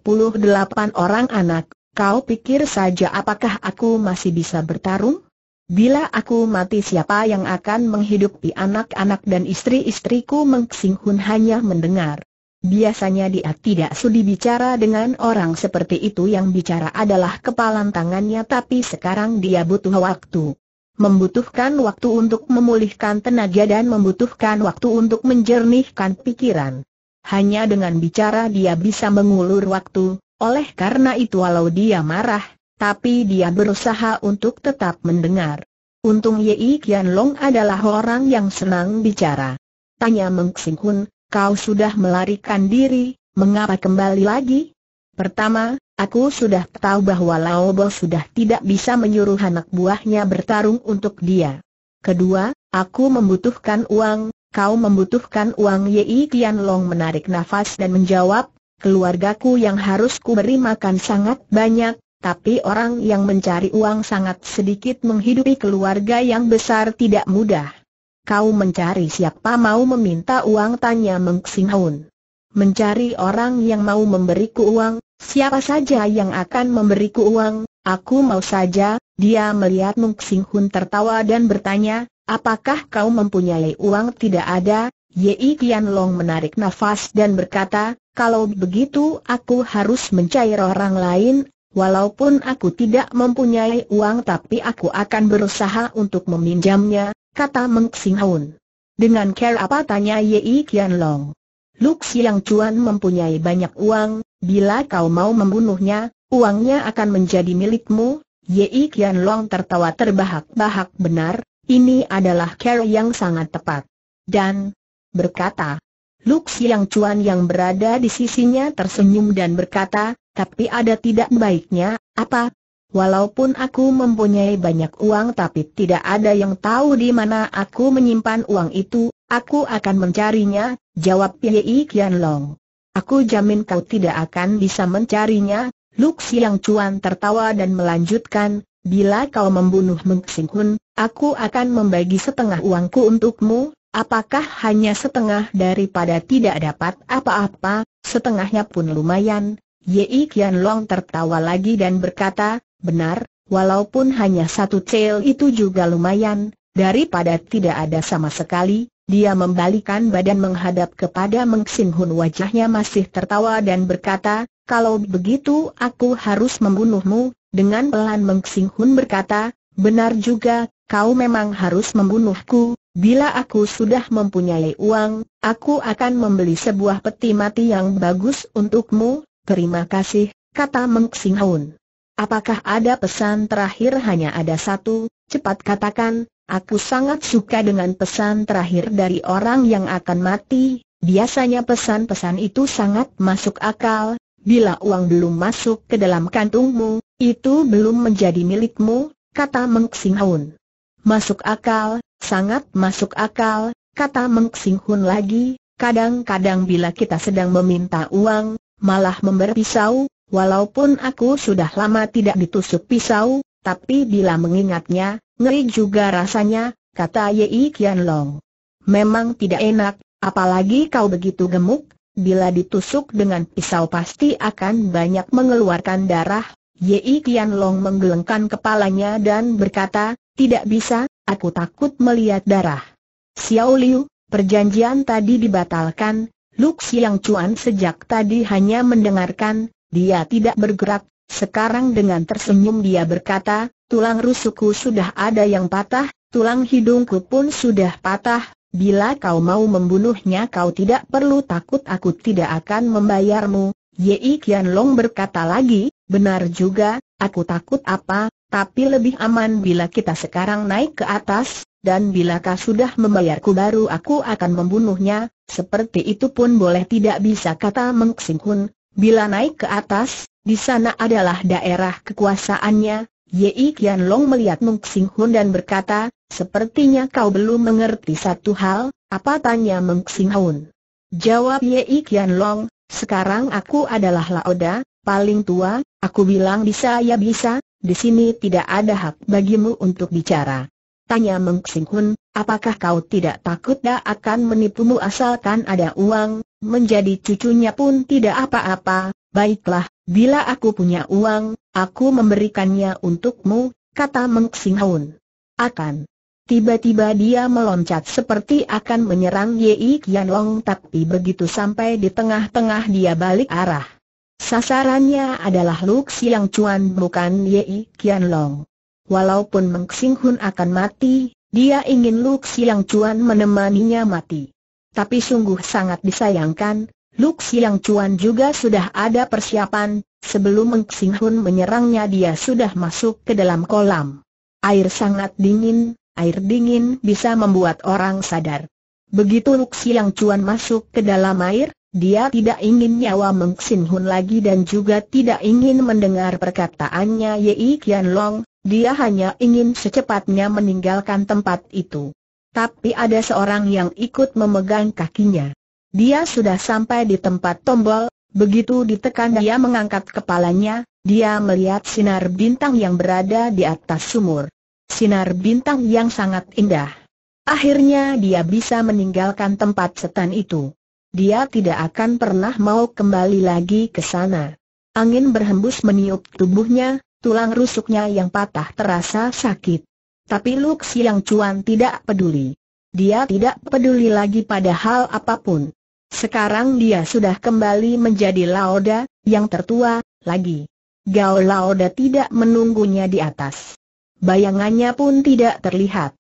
orang anak. Kau pikir saja apakah aku masih bisa bertarung? Bila aku mati siapa yang akan menghidupi anak-anak dan istri-istriku Meng hanya mendengar. Biasanya dia tidak sudi bicara dengan orang seperti itu yang bicara adalah kepalan tangannya tapi sekarang dia butuh waktu. Membutuhkan waktu untuk memulihkan tenaga dan membutuhkan waktu untuk menjernihkan pikiran. Hanya dengan bicara dia bisa mengulur waktu, oleh karena itu walau dia marah, tapi dia berusaha untuk tetap mendengar. Untung Yei Kian Long adalah orang yang senang bicara. Tanya Meng Sing Kau sudah melarikan diri, mengapa kembali lagi? Pertama, aku sudah tahu bahwa Laobo sudah tidak bisa menyuruh anak buahnya bertarung untuk dia. Kedua, aku membutuhkan uang, kau membutuhkan uang Yi Tian Long menarik nafas dan menjawab, keluargaku yang harus ku beri makan sangat banyak, tapi orang yang mencari uang sangat sedikit menghidupi keluarga yang besar tidak mudah kau mencari siapa mau meminta uang tanya Meng Xinhun. Mencari orang yang mau memberiku uang, siapa saja yang akan memberiku uang, aku mau saja, dia melihat Meng Xinhun tertawa dan bertanya, apakah kau mempunyai uang tidak ada, Yei Qianlong menarik nafas dan berkata, kalau begitu aku harus mencair orang lain, Walaupun aku tidak mempunyai uang tapi aku akan berusaha untuk meminjamnya, kata Meng Dengan care apa tanya Yi Qian Long. Luk Siang Chuan mempunyai banyak uang, bila kau mau membunuhnya, uangnya akan menjadi milikmu. Yi Qian Long tertawa terbahak-bahak benar, ini adalah care yang sangat tepat. Dan berkata, Luk Siang Chuan yang berada di sisinya tersenyum dan berkata, tapi ada tidak baiknya, apa, Walaupun aku mempunyai banyak uang tapi tidak ada yang tahu di mana aku menyimpan uang itu, aku akan mencarinya, jawab Yei Kian Long. Aku jamin kau tidak akan bisa mencarinya, Luk Siang Chuan tertawa dan melanjutkan, bila kau membunuh Meng Sing Hun, aku akan membagi setengah uangku untukmu, apakah hanya setengah daripada tidak dapat apa-apa, setengahnya pun lumayan, Yei Kian Long tertawa lagi dan berkata, Benar, walaupun hanya satu cel itu juga lumayan, daripada tidak ada sama sekali, dia membalikan badan menghadap kepada Meng Sin wajahnya masih tertawa dan berkata, kalau begitu aku harus membunuhmu, dengan pelan Meng Sin berkata, benar juga, kau memang harus membunuhku, bila aku sudah mempunyai uang, aku akan membeli sebuah peti mati yang bagus untukmu, terima kasih, kata Meng Xinghun. Apakah ada pesan terakhir hanya ada satu, cepat katakan, aku sangat suka dengan pesan terakhir dari orang yang akan mati, biasanya pesan-pesan itu sangat masuk akal, bila uang belum masuk ke dalam kantungmu, itu belum menjadi milikmu, kata Meng Xinghun. Masuk akal, sangat masuk akal, kata Meng Xinghun lagi, kadang-kadang bila kita sedang meminta uang, malah memberi pisau, Walaupun aku sudah lama tidak ditusuk pisau, tapi bila mengingatnya, ngeri juga rasanya, kata Yei Kian Long. Memang tidak enak, apalagi kau begitu gemuk, bila ditusuk dengan pisau pasti akan banyak mengeluarkan darah. Yei Kian Long menggelengkan kepalanya dan berkata, tidak bisa, aku takut melihat darah. Xiao Liu, perjanjian tadi dibatalkan, Luk yang Cuan sejak tadi hanya mendengarkan, dia tidak bergerak, sekarang dengan tersenyum dia berkata, tulang rusukku sudah ada yang patah, tulang hidungku pun sudah patah, bila kau mau membunuhnya kau tidak perlu takut aku tidak akan membayarmu. Yei Kian Long berkata lagi, benar juga, aku takut apa, tapi lebih aman bila kita sekarang naik ke atas, dan bila kau sudah membayarku baru aku akan membunuhnya, seperti itu pun boleh tidak bisa kata Meng Xinghun." Bila naik ke atas, di sana adalah daerah kekuasaannya, Yi Kian Long melihat Meng Xing Hun dan berkata, sepertinya kau belum mengerti satu hal, apa tanya Meng Xing Hun? Jawab Yi Kian Long, sekarang aku adalah Laoda, paling tua, aku bilang bisa ya bisa, di sini tidak ada hak bagimu untuk bicara. Tanya Meng Sing apakah kau tidak takut dia akan menipumu asalkan ada uang, menjadi cucunya pun tidak apa-apa, baiklah, bila aku punya uang, aku memberikannya untukmu, kata Meng Sing Akan. Tiba-tiba dia meloncat seperti akan menyerang Yei Qianlong tapi begitu sampai di tengah-tengah dia balik arah. Sasarannya adalah Lu yang cuan bukan Yei Qianlong walaupun Meng Sing akan mati, dia ingin Lu Siang Chuan menemaninya mati. Tapi sungguh sangat disayangkan, Lu Siang Chuan juga sudah ada persiapan, sebelum Meng Sing menyerangnya dia sudah masuk ke dalam kolam. Air sangat dingin, air dingin bisa membuat orang sadar. Begitu Lu Siang Chuan masuk ke dalam air, dia tidak ingin nyawa Meng Hun lagi dan juga tidak ingin mendengar perkataannya Yei Kian Long, dia hanya ingin secepatnya meninggalkan tempat itu. Tapi ada seorang yang ikut memegang kakinya. Dia sudah sampai di tempat tombol, begitu ditekan dia mengangkat kepalanya, dia melihat sinar bintang yang berada di atas sumur. Sinar bintang yang sangat indah. Akhirnya dia bisa meninggalkan tempat setan itu dia tidak akan pernah mau kembali lagi ke sana. Angin berhembus meniup tubuhnya, tulang rusuknya yang patah terasa sakit. Tapi Luk Siang Cuan tidak peduli. Dia tidak peduli lagi pada hal apapun. Sekarang dia sudah kembali menjadi Laoda, yang tertua, lagi. Gao Laoda tidak menunggunya di atas. Bayangannya pun tidak terlihat.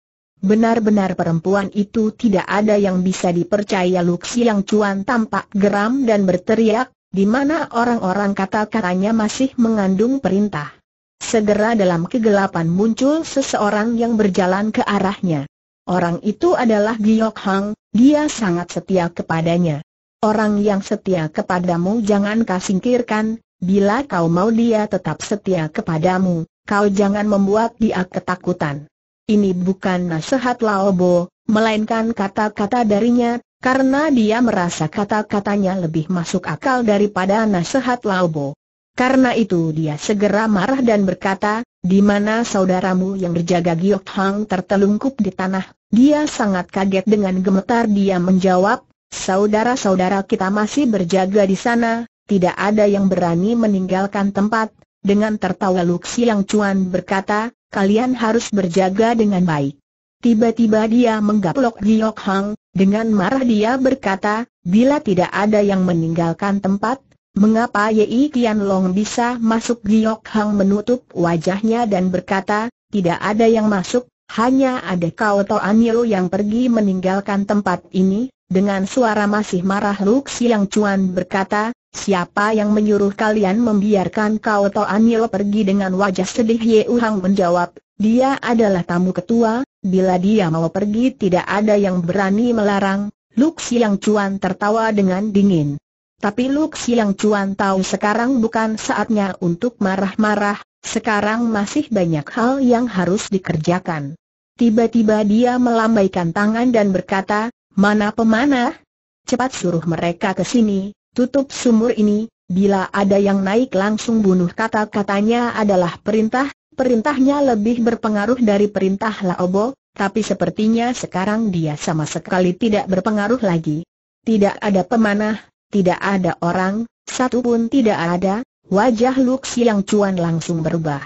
Benar-benar perempuan itu tidak ada yang bisa dipercaya Luxi yang cuan tampak geram dan berteriak, di mana orang-orang kata-katanya masih mengandung perintah. Segera dalam kegelapan muncul seseorang yang berjalan ke arahnya. Orang itu adalah Giyok Hang, dia sangat setia kepadanya. Orang yang setia kepadamu jangan kau singkirkan, bila kau mau dia tetap setia kepadamu, kau jangan membuat dia ketakutan. Ini bukan nasihat Laobo, melainkan kata-kata darinya, karena dia merasa kata-katanya lebih masuk akal daripada nasihat Laobo. Karena itu dia segera marah dan berkata, di mana saudaramu yang berjaga Giok Hang tertelungkup di tanah, dia sangat kaget dengan gemetar dia menjawab, saudara-saudara kita masih berjaga di sana, tidak ada yang berani meninggalkan tempat, dengan tertawa Luxi yang cuan berkata, kalian harus berjaga dengan baik. Tiba-tiba dia menggaplok Giok Hang, dengan marah dia berkata, bila tidak ada yang meninggalkan tempat, mengapa Yei Kian Long bisa masuk Giok Hang menutup wajahnya dan berkata, tidak ada yang masuk, hanya ada kau To Yeo yang pergi meninggalkan tempat ini, dengan suara masih marah Luxi yang Cuan berkata, Siapa yang menyuruh kalian membiarkan Kau atau Anil pergi dengan wajah sedih Ye Uhang menjawab, dia adalah tamu ketua, bila dia mau pergi tidak ada yang berani melarang, Luk Siang Cuan tertawa dengan dingin. Tapi Luk Siang Cuan tahu sekarang bukan saatnya untuk marah-marah, sekarang masih banyak hal yang harus dikerjakan. Tiba-tiba dia melambaikan tangan dan berkata, mana pemanah? Cepat suruh mereka ke sini, Tutup sumur ini, bila ada yang naik langsung bunuh kata-katanya adalah perintah, perintahnya lebih berpengaruh dari perintah Laobo, tapi sepertinya sekarang dia sama sekali tidak berpengaruh lagi. Tidak ada pemanah, tidak ada orang, satu pun tidak ada, wajah Luxi yang Cuan langsung berubah.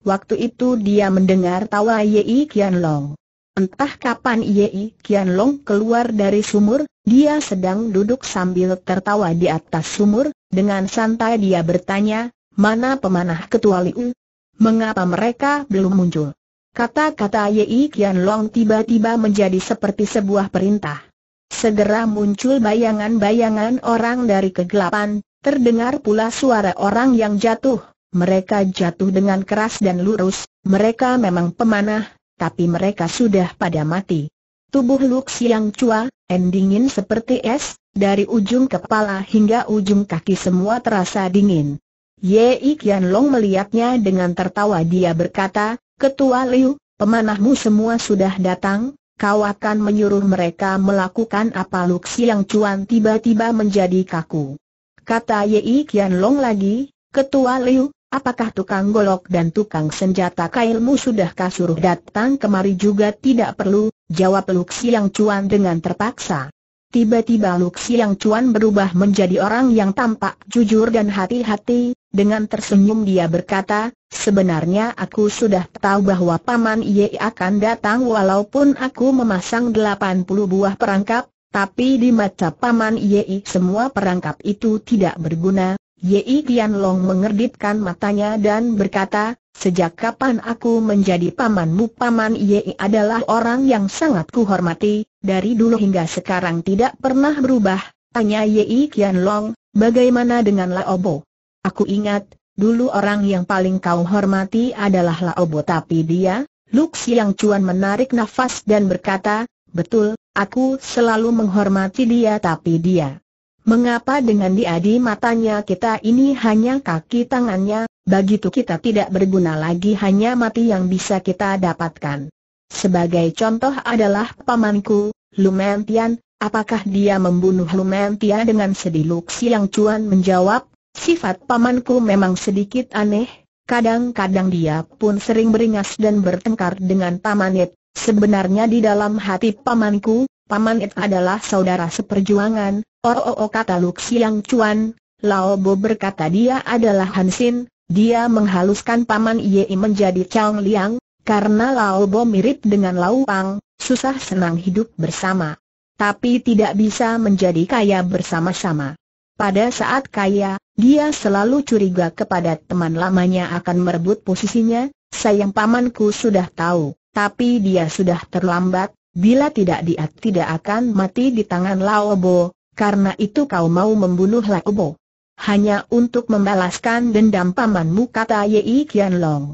Waktu itu dia mendengar tawa Yei Qianlong. Long. Entah kapan Yei Long keluar dari sumur, dia sedang duduk sambil tertawa di atas sumur, dengan santai dia bertanya, mana pemanah ketua Liu? Mengapa mereka belum muncul? Kata-kata Yei Long tiba-tiba menjadi seperti sebuah perintah. Segera muncul bayangan-bayangan orang dari kegelapan, terdengar pula suara orang yang jatuh, mereka jatuh dengan keras dan lurus, mereka memang pemanah, tapi mereka sudah pada mati. Tubuh Luk Siang Chua, endingin seperti es, dari ujung kepala hingga ujung kaki semua terasa dingin. Ye Kian Long melihatnya dengan tertawa dia berkata, Ketua Liu, pemanahmu semua sudah datang, kau akan menyuruh mereka melakukan apa Luk Siang Chuan tiba-tiba menjadi kaku. Kata Ye Kian Long lagi, Ketua Liu, Apakah tukang golok dan tukang senjata kailmu sudah kasuruh datang kemari juga tidak perlu, jawab Luk Siang Cuan dengan terpaksa. Tiba-tiba Luk Siang Cuan berubah menjadi orang yang tampak jujur dan hati-hati, dengan tersenyum dia berkata, sebenarnya aku sudah tahu bahwa Paman Ye akan datang walaupun aku memasang 80 buah perangkap, tapi di mata Paman Ye semua perangkap itu tidak berguna, Yei Tianlong mengerdipkan matanya dan berkata, Sejak kapan aku menjadi pamanmu? Paman Yi adalah orang yang sangat kuhormati, dari dulu hingga sekarang tidak pernah berubah. Tanya Yi Qianlong, bagaimana dengan Laobo? Aku ingat, dulu orang yang paling kau hormati adalah Laobo tapi dia, Luk Siang Cuan menarik nafas dan berkata, betul, aku selalu menghormati dia tapi dia. Mengapa dengan diadi matanya kita ini hanya kaki tangannya, begitu kita tidak berguna lagi hanya mati yang bisa kita dapatkan. Sebagai contoh adalah pamanku, Lumentian, apakah dia membunuh Lumentia dengan sedih luksi yang cuan menjawab, sifat pamanku memang sedikit aneh, kadang-kadang dia pun sering beringas dan bertengkar dengan pamanit, sebenarnya di dalam hati pamanku, Paman It adalah saudara seperjuangan, oh, oh, oh kata Luxiang Chuan, Lao Bo berkata dia adalah Hansin, dia menghaluskan Paman Yei menjadi Chang Liang, karena Lao Bo mirip dengan Lau Pang, susah senang hidup bersama. Tapi tidak bisa menjadi kaya bersama-sama. Pada saat kaya, dia selalu curiga kepada teman lamanya akan merebut posisinya, sayang pamanku sudah tahu, tapi dia sudah terlambat, Bila tidak dia tidak akan mati di tangan Laobo, karena itu kau mau membunuh Laobo. Hanya untuk membalaskan dendam pamanmu kata Yei long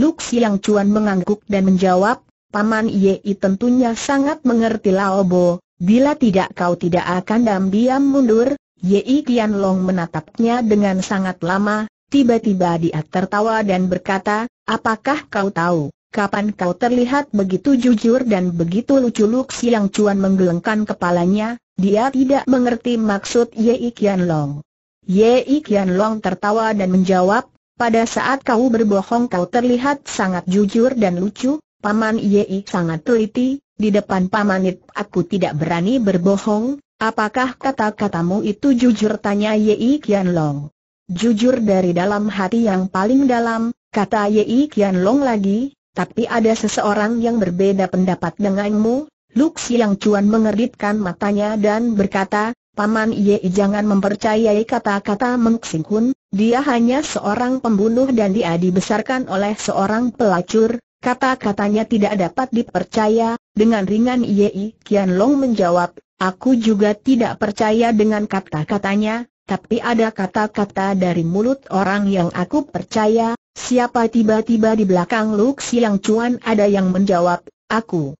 Luk Siang Chuan mengangguk dan menjawab, Paman Yei tentunya sangat mengerti Laobo, bila tidak kau tidak akan diam-diam mundur, Yei long menatapnya dengan sangat lama, tiba-tiba dia tertawa dan berkata, apakah kau tahu? kapan kau terlihat begitu jujur dan begitu lucu Luk Siang Cuan menggelengkan kepalanya, dia tidak mengerti maksud Ye Kian Long. Ye Kian Long tertawa dan menjawab, pada saat kau berbohong kau terlihat sangat jujur dan lucu, Paman Ye sangat teliti, di depan paman itu aku tidak berani berbohong, apakah kata-katamu itu jujur tanya Ye Kian Long. Jujur dari dalam hati yang paling dalam, kata Ye Kian Long lagi, tapi ada seseorang yang berbeda pendapat denganmu, Luk Siang Cuan mengeritkan matanya dan berkata, Paman Ye jangan mempercayai kata-kata Meng Sing Hun, dia hanya seorang pembunuh dan dia dibesarkan oleh seorang pelacur, kata-katanya tidak dapat dipercaya, dengan ringan Ye Kian Long menjawab, aku juga tidak percaya dengan kata-katanya, tapi ada kata-kata dari mulut orang yang aku percaya, Siapa tiba-tiba di belakang Lu Yang Cuan ada yang menjawab, aku.